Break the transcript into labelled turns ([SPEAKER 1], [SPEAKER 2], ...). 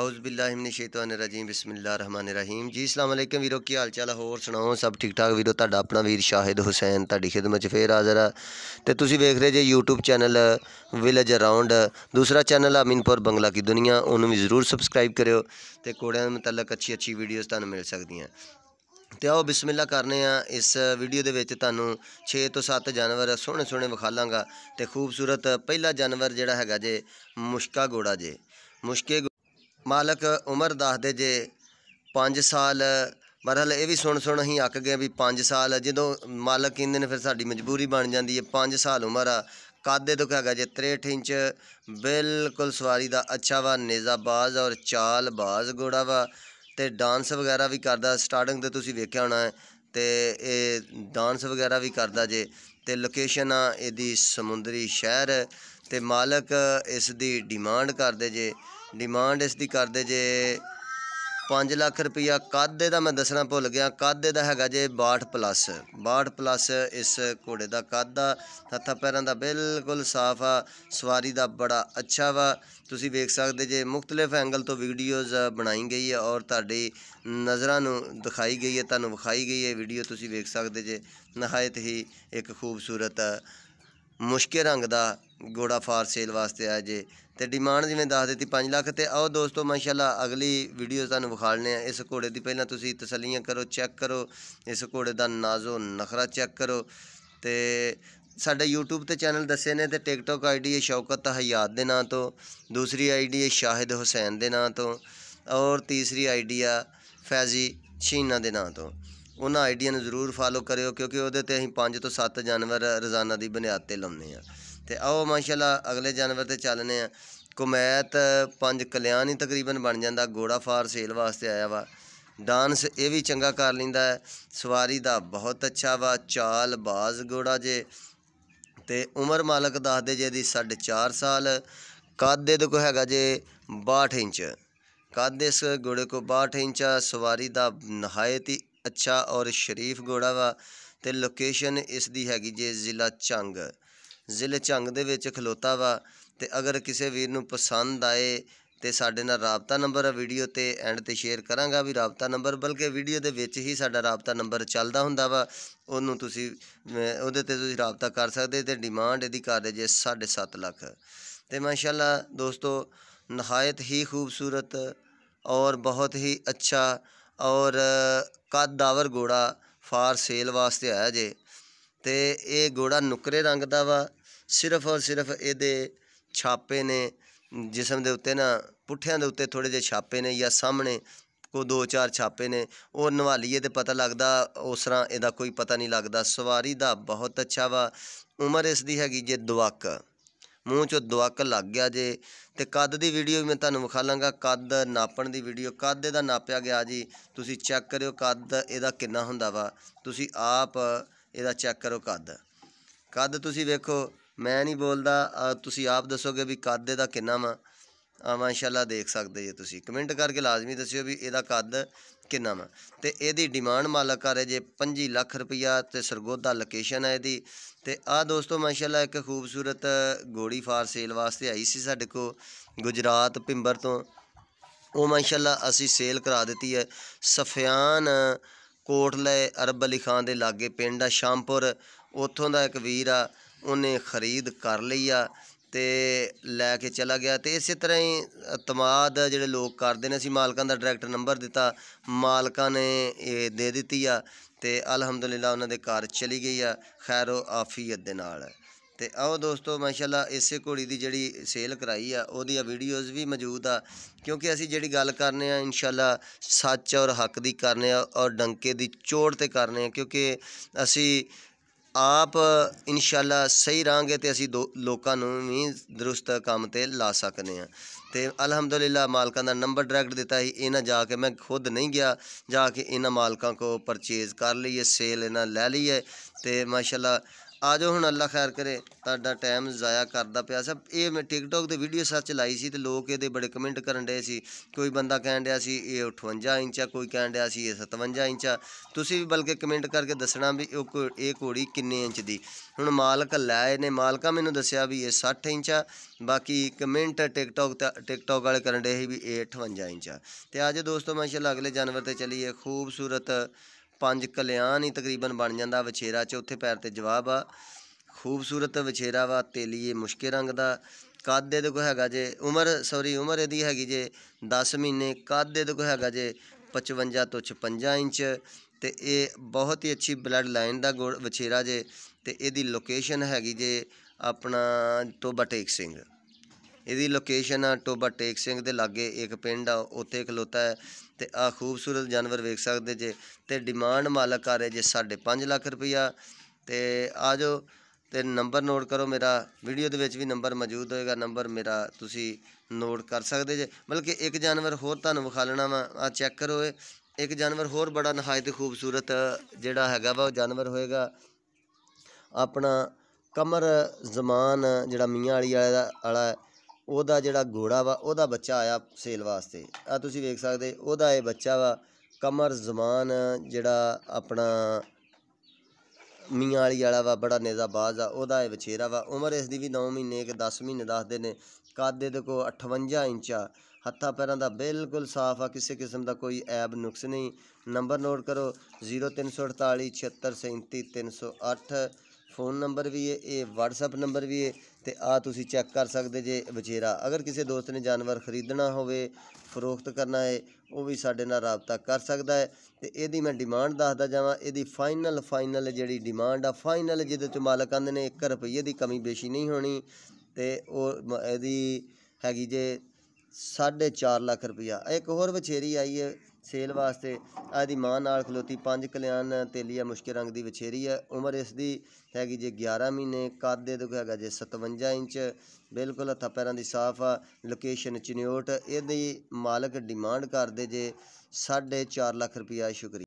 [SPEAKER 1] ਆਉਜ਼ਬਿल्लाहिमिनशैतानिरजीम ਰਹੀਮ ਜੀ ਅਸਲਾਮ ਅਲੈਕਮ ਵੀਰੋ ਕੀ ਹਾਲ ਚਾਲ ਹੋਰ ਸੁਣਾਓ ਸਭ ਠੀਕ ਠਾਕ ਵੀਰੋ ਤੁਹਾਡਾ ਆਪਣਾ ਵੀਰ ਸ਼ਾਹਿਦ ਹੁਸੈਨ ਤੁਹਾਡੀ ਖਿਦਮਤ 'ਚ ਫੇਰ ਹਾਜ਼ਰ ਆ ਤੇ ਤੁਸੀਂ ਵੇਖ ਰਹੇ ਜੇ YouTube ਚੈਨਲ ਵਿਲੇਜ ਅਰਾਊਂਡ ਦੂਸਰਾ ਚੈਨਲ ਅਮੀਨਪੁਰ ਬੰਗਲਾ ਕੀ ਦੁਨੀਆ ਉਹਨੂੰ ਵੀ ਜ਼ਰੂਰ ਸਬਸਕ੍ਰਾਈਬ ਕਰਿਓ ਤੇ ਕੋੜਿਆਂ ਦੇ ਮੁਤਲਕ ਅੱਛੀ ਅੱਛੀ ਵੀਡੀਓਜ਼ ਤੁਹਾਨੂੰ ਮਿਲ ਸਕਦੀਆਂ ਤੇ ਆਓ ਬਿਸਮਿਲ੍ਲਾ ਕਰਨੇ ਆ ਇਸ ਵੀਡੀਓ ਦੇ ਵਿੱਚ ਤੁਹਾਨੂੰ 6 ਤੋਂ 7 ਜਾਨਵਰ ਸੋਹਣੇ ਸੋਹਣੇ ਵਿਖਾਲਾਂਗਾ ਤੇ ਖੂਬਸੂਰਤ ਪਹਿਲਾ ਜਾਨਵਰ ਜਿਹੜਾ ਹੈਗਾ ਜੇ ਮੁਸ਼ਕਾ ਘੋੜਾ ਜੇ ਮੁਸ਼ਕੇ ਮਾਲਕ ਉਮਰ ਦੱਸਦੇ ਜੇ 5 ਸਾਲ ਮਰਹਲ ਇਹ ਵੀ ਸੁਣ ਸੁਣ ਅਸੀਂ ਅੱਕ ਗਏ ਵੀ 5 ਸਾਲ ਜਦੋਂ ਮਾਲਕ ਕਹਿੰਦੇ ਨੇ ਫਿਰ ਸਾਡੀ ਮਜਬੂਰੀ ਬਣ ਜਾਂਦੀ ਹੈ 5 ਸਾਲ ਉਮਰ ਆ ਕਾਦੇ ਤੋਂ ਕਹਾਗਾ ਜੇ 63 ਇੰਚ ਬਿਲਕੁਲ ਸਵਾਰੀ ਦਾ ਅੱਛਾ ਵਾ ਨਿਜ਼ਾਬਾਜ਼ ਔਰ ਚਾਲਬਾਜ਼ ਘੋੜਾ ਵਾ ਤੇ ਡਾਂਸ ਵਗੈਰਾ ਵੀ ਕਰਦਾ ਸਟਾਰਟਿੰਗ ਤੇ ਤੁਸੀਂ ਵੇਖਿਆ ਹੋਣਾ ਤੇ ਇਹ ਡਾਂਸ ਵਗੈਰਾ ਵੀ ਕਰਦਾ ਜੇ ਤੇ ਲੋਕੇਸ਼ਨ ਆ ਇਹਦੀ ਸਮੁੰਦਰੀ ਸ਼ਹਿਰ ਤੇ ਮਾਲਕ ਇਸ ਦੀ ਡਿਮਾਂਡ ਕਰਦੇ ਜੇ ਡਿਮਾਂਡ ਇਸ ਦੀ ਕਰਦੇ ਜੇ 5 ਲੱਖ ਰੁਪਇਆ ਕਾਦੇ ਦਾ ਮੈਂ ਦੱਸਣਾ ਭੁੱਲ ਗਿਆ ਕਾਦੇ ਦਾ ਹੈਗਾ ਜੇ 62 ਪਲੱਸ 62 ਪਲੱਸ ਇਸ ਘੋੜੇ ਦਾ ਕਾਦਾ ਆ ਹੱਥਾਂ ਪੈਰਾਂ ਦਾ ਬਿਲਕੁਲ ਸਾਫ ਆ ਸਵਾਰੀ ਦਾ ਬੜਾ ਅੱਛਾ ਵਾ ਤੁਸੀਂ ਵੇਖ ਸਕਦੇ ਜੇ ਮੁxtਲਫ ਐਂਗਲ ਤੋਂ ਵੀਡੀਓਜ਼ ਬਣਾਈ ਗਈ ਹੈ ਔਰ ਤੁਹਾਡੀ ਨਜ਼ਰਾਂ ਨੂੰ ਦਿਖਾਈ ਗਈ ਹੈ ਤੁਹਾਨੂੰ ਵਿਖਾਈ ਗਈ ਹੈ ਵੀਡੀਓ ਤੁਸੀਂ ਵੇਖ ਸਕਦੇ ਜੇ ਨਹਾਇਤ ਹੀ ਇੱਕ ਖੂਬਸੂਰਤ ਮੁਸ਼ਕੇ ਰੰਗ ਦਾ ਘੋੜਾ ਫਾਰ ਸੇਲ ਵਾਸਤੇ ਆ ਜੇ ਤੇ ਡਿਮਾਂਡ ਜਿਵੇਂ ਦੱਸ ਦਿੱਤੀ 5 ਲੱਖ ਤੇ ਆਓ ਦੋਸਤੋ ਮਾਸ਼ਾਅੱਲਾ ਅਗਲੀ ਵੀਡੀਓ ਤੁਹਾਨੂੰ ਵਿਖਾਲਨੇ ਆ ਇਸ ਘੋੜੇ ਦੀ ਪਹਿਲਾਂ ਤੁਸੀਂ ਤਸੱਲੀਆਂ ਕਰੋ ਚੈੱਕ ਕਰੋ ਇਸ ਘੋੜੇ ਦਾ ਨਾਜ਼ੋ ਨਖਰਾ ਚੈੱਕ ਕਰੋ ਤੇ ਸਾਡੇ YouTube ਤੇ ਚੈਨਲ ਦੱਸੇ ਨੇ ਤੇ TikTok ਆਈਡੀ ਹੈ ਸ਼ੌਕਤ ਹਯਾਤ ਦੇ ਨਾਂ ਤੋਂ ਦੂਸਰੀ ਆਈਡੀ ਹੈ ਸ਼ਾਹਿਦ ਹੁਸੈਨ ਦੇ ਨਾਂ ਤੋਂ ਔਰ ਤੀਸਰੀ ਆਈਡੀ ਆ ਫੈਜ਼ੀ ਸ਼ੀਨਾ ਦੇ ਨਾਂ ਤੋਂ ਉਹਨਾਂ ਆਈਡੀਆਂ ਨੂੰ ਜ਼ਰੂਰ ਫਾਲੋ ਕਰਿਓ ਕਿਉਂਕਿ ਉਹਦੇ ਤੇ ਅਸੀਂ 5 ਤੋਂ 7 ਜਾਨਵਰ ਰੋਜ਼ਾਨਾ ਦੀ ਬੁਨਿਆਦ ਤੇ ਲਾਉਂਦੇ ਆ ਤੇ ਆਓ ਮਾਸ਼ਾਅੱਲਾ ਅਗਲੇ ਜਾਨਵਰ ਤੇ ਚੱਲਨੇ ਆ ਕੁਮੈਤ ਪੰਜ ਕਲਿਆਣ ਹੀ ਤਕਰੀਬਨ ਬਣ ਜਾਂਦਾ ਗੋੜਾ ਫਾਰ ਸੇਲ ਵਾਸਤੇ ਆਇਆ ਵਾ ਡਾਂਸ ਇਹ ਵੀ ਚੰਗਾ ਕਰ ਲਿੰਦਾ ਹੈ ਸਵਾਰੀ ਦਾ ਬਹੁਤ ਅੱਛਾ ਵਾ ਚਾਲ ਬਾਜ਼ ਗੋੜਾ ਜੇ ਤੇ ਉਮਰ ਮਾਲਕ ਦੱਸਦੇ ਜੇ ਦੀ 4.5 ਸਾਲ ਕੱਦ ਇਹਦੇ ਕੋ ਹੈਗਾ ਜੇ 62 ਇੰਚ ਕੱਦ ਇਸ ਗੋੜੇ ਕੋ 62 ਇੰਚ ਸਵਾਰੀ ਦਾ ਨਹਾਇਤੀ ਅੱਛਾ ਔਰ ਸ਼ਰੀਫ ਘੋੜਾ ਵਾ ਤੇ ਲੋਕੇਸ਼ਨ ਇਸ ਦੀ ਹੈਗੀ ਜੇ ਜ਼ਿਲ੍ਹਾ ਚੰਗ ਜ਼ਿਲ੍ਹੇ ਚੰਗ ਦੇ ਵਿੱਚ ਖਲੋਤਾ ਵਾ ਤੇ ਅਗਰ ਕਿਸੇ ਵੀਰ ਨੂੰ ਪਸੰਦ ਆਏ ਤੇ ਸਾਡੇ ਨਾਲ ਰਾਬਤਾ ਨੰਬਰ ਆ ਵੀਡੀਓ ਤੇ ਐਂਡ ਤੇ ਸ਼ੇਅਰ ਕਰਾਂਗਾ ਵੀ ਰਾਬਤਾ ਨੰਬਰ ਬਲਕਿ ਵੀਡੀਓ ਦੇ ਵਿੱਚ ਹੀ ਸਾਡਾ ਰਾਬਤਾ ਨੰਬਰ ਚੱਲਦਾ ਹੁੰਦਾ ਵਾ ਉਹਨੂੰ ਤੁਸੀਂ ਉਹਦੇ ਤੇ ਤੁਸੀਂ ਰਾਬਤਾ ਕਰ ਸਕਦੇ ਤੇ ਡਿਮਾਂਡ ਇਹਦੀ ਕਰ ਦੇ ਜੇ 7.5 ਲੱਖ ਤੇ ਮਾਸ਼ਾਅੱਲਾ ਦੋਸਤੋ ਨਹਾਇਤ ਹੀ ਖੂਬਸੂਰਤ ਔਰ ਬਹੁਤ ਹੀ ਅੱਛਾ ਔਰ ਦਾਵਰ ਘੋੜਾ ਫਾਰ ਸੇਲ ਵਾਸਤੇ ਆਇਆ ਜੇ ਤੇ ਇਹ ਘੋੜਾ ਨੁਕਰੇ ਰੰਗ ਦਾ ਵਾ ਸਿਰਫ ਔਰ ਸਿਰਫ ਇਹਦੇ ਛਾਪੇ ਨੇ ਜਿਸਮ ਦੇ ਉੱਤੇ ਨਾ ਪੁੱਠਿਆਂ ਦੇ ਉੱਤੇ ਥੋੜੇ ਜਿਹੇ ਛਾਪੇ ਨੇ ਜਾਂ ਸਾਹਮਣੇ ਕੋ ਦੋ ਚਾਰ ਛਾਪੇ ਨੇ ਉਹ ਨਵਾਲੀਏ ਤੇ ਪਤਾ ਲੱਗਦਾ ਉਸ ਤਰ੍ਹਾਂ ਇਹਦਾ ਕੋਈ ਪਤਾ ਨਹੀਂ ਲੱਗਦਾ ਸਵਾਰੀ ਦਾ ਬਹੁਤ ਅੱਛਾ ਵਾ ਉਮਰ ਇਸ ਦੀ ਹੈਗੀ ਜੇ ਦੁਆਕ ਮੂੰਹ 'ਚੋਂ ਦਵਕ ਲੱਗ ਗਿਆ ਜੇ ਤੇ ਕੱਦ ਦੀ ਵੀਡੀਓ ਵੀ ਮੈਂ ਤੁਹਾਨੂੰ ਵਿਖਾ ਲਾਂਗਾ ਕੱਦ ਨਾਪਣ ਦੀ ਵੀਡੀਓ ਕੱਦ ਇਹਦਾ ਨਾਪਿਆ ਗਿਆ ਜੀ ਤੁਸੀਂ ਚੈੱਕ ਕਰਿਓ ਕੱਦ ਇਹਦਾ ਕਿੰਨਾ ਹੁੰਦਾ ਵਾ ਤੁਸੀਂ ਆਪ ਇਹਦਾ ਚੈੱਕ ਕਰੋ ਕੱਦ ਕੱਦ ਤੁਸੀਂ ਵੇਖੋ ਮੈਂ ਨਹੀਂ ਬੋਲਦਾ ਤੁਸੀਂ ਆਪ ਦੱਸੋਗੇ ਵੀ ਕੱਦ ਇਹਦਾ ਕਿੰਨਾ ਵਾ ਮਾਸ਼ਾਅੱਲਾ ਦੇਖ ਸਕਦੇ ਜੇ ਤੁਸੀਂ ਕਮੈਂਟ ਕਰਕੇ ਲਾਜ਼ਮੀ ਦੱਸਿਓ ਵੀ ਇਹਦਾ ਕੱਦ ਕਿੰਨਾ ਵਾ ਤੇ ਇਹਦੀ ਡਿਮਾਂਡ ਮਾਲਕ ਆ ਜੇ 25 ਲੱਖ ਰੁਪਇਆ ਤੇ ਸਰਗੋਦਾ ਲੋਕੇਸ਼ਨ ਹੈ ਇਹਦੀ ਤੇ ਆ ਦੋਸਤੋ ਮਾਸ਼ਾਅੱਲਾ ਇੱਕ ਖੂਬਸੂਰਤ ਗੋੜੀ ਫਾਰ ਸੇਲ ਵਾਸਤੇ ਆਈ ਸੀ ਸਾਡੇ ਕੋ ਗੁਜਰਾਤ ਪਿੰਬਰ ਤੋਂ ਉਹ ਮਾਸ਼ਾਅੱਲਾ ਅਸੀਂ ਸੇਲ ਕਰਾ ਦਿੱਤੀ ਹੈ ਸਫਿਆਨ ਕੋਟਲੇ ਅਰਬ ਅਲੀ ਖਾਨ ਦੇ ਲਾਗੇ ਪਿੰਡ ਆ ਸ਼ਾਮਪੁਰ ਉੱਥੋਂ ਦਾ ਇੱਕ ਵੀਰ ਆ ਉਹਨੇ ਖਰੀਦ ਕਰ ਲਈ ਆ ਤੇ ਲੈ ਕੇ ਚਲਾ ਗਿਆ ਤੇ ਇਸੇ ਤਰ੍ਹਾਂ ਹੀ ਤਮਾਦ ਜਿਹੜੇ ਲੋਕ ਕਰਦੇ ਨੇ ਅਸੀਂ ਮਾਲਕਾਂ ਦਾ ਡਾਇਰੈਕਟ ਨੰਬਰ ਦਿੱਤਾ ਮਾਲਕਾਂ ਨੇ ਇਹ ਦੇ ਦਿੱਤੀ ਆ ਤੇ ਅਲਹਮਦੁਲਿਲਾ ਉਹਨਾਂ ਦੇ ਘਰ ਚਲੀ ਗਈ ਆ ਖੈਰੋ ਆਫੀਅਤ ਦੇ ਨਾਲ ਤੇ ਆਓ ਦੋਸਤੋ ਮਾਸ਼ਾਅੱਲਾ ਇਸੇ ਘੋੜੀ ਦੀ ਜਿਹੜੀ ਸੇਲ ਕਰਾਈ ਆ ਉਹਦੀਆਂ ਵੀਡੀਓਜ਼ ਵੀ ਮੌਜੂਦ ਆ ਕਿਉਂਕਿ ਅਸੀਂ ਜਿਹੜੀ ਗੱਲ ਕਰਨੇ ਆ ਇਨਸ਼ਾਅੱਲਾ ਸੱਚ ਔਰ ਹੱਕ ਦੀ ਕਰਨੇ ਆ ਔਰ ਡੰਕੇ ਦੀ ਚੋੜ ਤੇ ਕਰਨੇ ਆ ਕਿਉਂਕਿ ਅਸੀਂ आप इन शाला सही रहेंगे तो असी दो लोगों भी दुरुस्त काम से ला सकते हैं तो अलहमदुल्ला मालकान का नंबर डायरैक्ट दिता ही इन्ह जाके मैं खुद नहीं गया जाके इन्होंने मालकों को परचेज़ कर लीए सेल इन्ह लै ली है तो माशाला ਆ ਜਾਓ ਹੁਣ ਅੱਲਾ ਖੈਰ ਕਰੇ ਤੁਹਾਡਾ ਟਾਈਮ ਜ਼ਾਇਆ ਕਰਦਾ ਪਿਆ ਸਭ ਇਹ ਮੈਂ ਟਿਕਟੌਕ ਤੇ ਵੀਡੀਓ ਸੱਚ ਲਾਈ ਸੀ ਤੇ ਲੋਕ ਇਹਦੇ ਬੜੇ ਕਮੈਂਟ ਕਰਨ ਡਏ ਸੀ ਕੋਈ ਬੰਦਾ ਕਹਿਣ ਡਿਆ ਸੀ ਇਹ 58 ਇੰਚਾ ਕੋਈ ਕਹਿਣ ਡਿਆ ਸੀ ਇਹ 57 ਇੰਚਾ ਤੁਸੀਂ ਵੀ ਬਲਕਿ ਕਮੈਂਟ ਕਰਕੇ ਦੱਸਣਾ ਵੀ ਇਹ ਘੋੜੀ ਕਿੰਨੇ ਇੰਚ ਦੀ ਹੁਣ ਮਾਲਕ ਲਾਏ ਨੇ ਮਾਲਕਾ ਮੈਨੂੰ ਦੱਸਿਆ ਵੀ ਇਹ 60 ਇੰਚਾ ਬਾਕੀ ਕਮੈਂਟ ਟਿਕਟੌਕ ਟਿਕਟੌਕ ਵਾਲੇ ਕਰਨ ਡਏ ਸੀ ਵੀ ਇਹ 58 ਇੰਚਾ ਤੇ ਅੱਜ ਦੋਸਤੋ ਮਾਸ਼ਾਅੱਲਾ ਅਗਲੇ ਜਾਨਵਰ ਤੇ ਚਲੀਏ ਖੂਬਸੂਰਤ ਪੰਜ ਕਲਿਆਣ ਹੀ ਤਕਰੀਬਨ ਬਣ ਜਾਂਦਾ ਵਿਛੇਰਾ 'ਚ ਉੱਥੇ ਪੈਰ ਤੇ ਜਵਾਬ ਆ ਖੂਬਸੂਰਤ ਵਿਛੇਰਾ ਵਾ ਤੇਲੀਏ ਮੁਸ਼ਕੇ ਰੰਗ ਦਾ ਕੱਦ ਦੇ ਕੋ ਹੈਗਾ ਜੇ ਉਮਰ ਸੌਰੀ ਉਮਰ ਇਹਦੀ ਹੈਗੀ ਜੇ 10 ਮਹੀਨੇ ਕੱਦ ਦੇ ਕੋ ਹੈਗਾ ਜੇ 55 ਤੋਂ 56 ਇੰਚ ਤੇ ਇਹ ਬਹੁਤ ਹੀ ਅੱਛੀ ਬਲੱਡ ਲਾਈਨ ਦਾ ਵਿਛੇਰਾ ਜੇ ਤੇ ਇਹਦੀ ਲੋਕੇਸ਼ਨ ਹੈਗੀ ਜੇ ਆਪਣਾ ਤੋਂ ਬਟੇਕ ਸਿੰਘ ਇਹਦੀ ਲੋਕੇਸ਼ਨ ਆ ਟੋਬਾ ਟੇਕ ਸਿੰਘ ਦੇ ਲਾਗੇ ਇੱਕ ਪਿੰਡ ਆ ਉੱਥੇ ਖਲੋਤਾ ਹੈ ਤੇ ਆ ਖੂਬਸੂਰਤ ਜਾਨਵਰ ਵੇਖ ਸਕਦੇ ਜੇ ਤੇ ਡਿਮਾਂਡ ਮਾਲਕ ਆ ਰਹੇ ਜੇ 5.5 ਲੱਖ ਰੁਪਇਆ ਤੇ ਆ ਜੋ ਤੇ ਨੰਬਰ ਨੋਟ ਕਰੋ ਮੇਰਾ ਵੀਡੀਓ ਦੇ ਵਿੱਚ ਵੀ ਨੰਬਰ ਮੌਜੂਦ ਹੋਏਗਾ ਨੰਬਰ ਮੇਰਾ ਤੁਸੀਂ ਨੋਟ ਕਰ ਸਕਦੇ ਜੇ ਬਲਕਿ ਇੱਕ ਜਾਨਵਰ ਹੋਰ ਤੁਹਾਨੂੰ ਵਿਖਾ ਲੈਣਾ ਵਾ ਆ ਚੈੱਕ ਕਰੋ ਇਹ ਇੱਕ ਜਾਨਵਰ ਹੋਰ ਬੜਾ ਨਹਾਇਤ ਖੂਬਸੂਰਤ ਜਿਹੜਾ ਹੈਗਾ ਵਾ ਉਹ ਜਾਨਵਰ ਹੋਏਗਾ ਆਪਣਾ ਕਮਰ ਜ਼ਮਾਨ ਜਿਹੜਾ ਮੀਆਂ ਵਾਲੀ ਵਾਲਾ ਉਹਦਾ ਜਿਹੜਾ ਘੋੜਾ ਵਾ ਉਹਦਾ ਬੱਚਾ ਆਇਆ ਸੇਲ ਵਾਸਤੇ ਆ ਤੁਸੀਂ ਵੇਖ ਸਕਦੇ ਉਹਦਾ ਇਹ ਬੱਚਾ ਵਾ ਕਮਰ ਜ਼ਮਾਨ ਜਿਹੜਾ ਆਪਣਾ ਮੀਆਂ ਵਾਲੀ ਵਾਲਾ ਵਾ ਬੜਾ ਨੇਜ਼ਾਬਾਜ਼ ਆ ਉਹਦਾ ਇਹ ਵਿਚੇਰਾ ਵਾ ਉਮਰ ਇਸ ਦੀ ਵੀ 9 ਮਹੀਨੇ ਕਿ 10 ਮਹੀਨੇ ਦੱਸਦੇ ਨੇ ਕੱਦ ਦੇ ਕੋ 58 ਇੰਚ ਆ ਹੱਥਾਂ ਪੈਰਾਂ ਦਾ ਬਿਲਕੁਲ ਸਾਫ਼ ਆ ਕਿਸੇ ਕਿਸਮ ਦਾ ਕੋਈ ਐਬ ਨੁਕਸ ਨਹੀਂ ਨੰਬਰ ਨੋਟ ਕਰੋ 03487673308 ਫੋਨ ਨੰਬਰ ਵੀ ਹੈ ਇਹ WhatsApp ਨੰਬਰ ਵੀ ਹੈ ਤੇ ਆ ਤੁਸੀਂ ਚੈੱਕ ਕਰ ਸਕਦੇ ਜੇ ਵਿਚੇਰਾ ਅਗਰ ਕਿਸੇ ਦੋਸਤ ਨੇ ਜਾਨਵਰ ਖਰੀਦਣਾ ਹੋਵੇ ਫਰੋਖਤ ਕਰਨਾ ਹੈ ਉਹ ਵੀ ਸਾਡੇ ਨਾਲ رابطہ ਕਰ ਸਕਦਾ ਹੈ ਤੇ ਇਹਦੀ ਮੈਂ ਡਿਮਾਂਡ ਦੱਸਦਾ ਜਾਵਾਂ ਇਹਦੀ ਫਾਈਨਲ ਫਾਈਨਲ ਜਿਹੜੀ ਡਿਮਾਂਡ ਆ ਫਾਈਨਲ ਜਿਹਦੇ ਚ ਮਾਲਕ ਆਂਦੇ ਨੇ 1 ਰੁਪਏ ਦੀ ਕਮੀ ਬੇਸ਼ੀ ਨਹੀਂ ਹੋਣੀ ਤੇ ਉਹ ਇਹਦੀ ਹੈਗੀ ਜੇ 4.5 ਲੱਖ ਰੁਪਇਆ ਇੱਕ ਹੋਰ ਵਿਚੇਰੀ ਆਈ ਹੈ ਸੇਲ ਵਾਸਤੇ ਆਦੀ ਮਾਂ ਨਾਲ ਖਲੋਤੀ ਪੰਜ ਕਲਿਆਣ ਤੇਲੀਆ ਮੁਸ਼ਕਿਲ ਰੰਗ ਦੀ ਵਿਛੇਰੀ ਹੈ ਉਮਰ ਇਸ ਦੀ ਹੈਗੀ ਜੇ 11 ਮਹੀਨੇ ਕੱਦ ਦੇ ਦੋ ਹੈਗਾ ਜੇ 57 ਇੰਚ ਬਿਲਕੁਲ ਹੱਥਾਂ ਪੈਰਾਂ ਦੀ ਸਾਫ ਆ ਲੋਕੇਸ਼ਨ ਚਨਿਓਟ ਇਹਦੀ ਮਾਲਕ ਡਿਮਾਂਡ ਕਰਦੇ ਜੇ 4.5 ਲੱਖ ਰੁਪਿਆ ਸ਼ੁਕਰੀਆ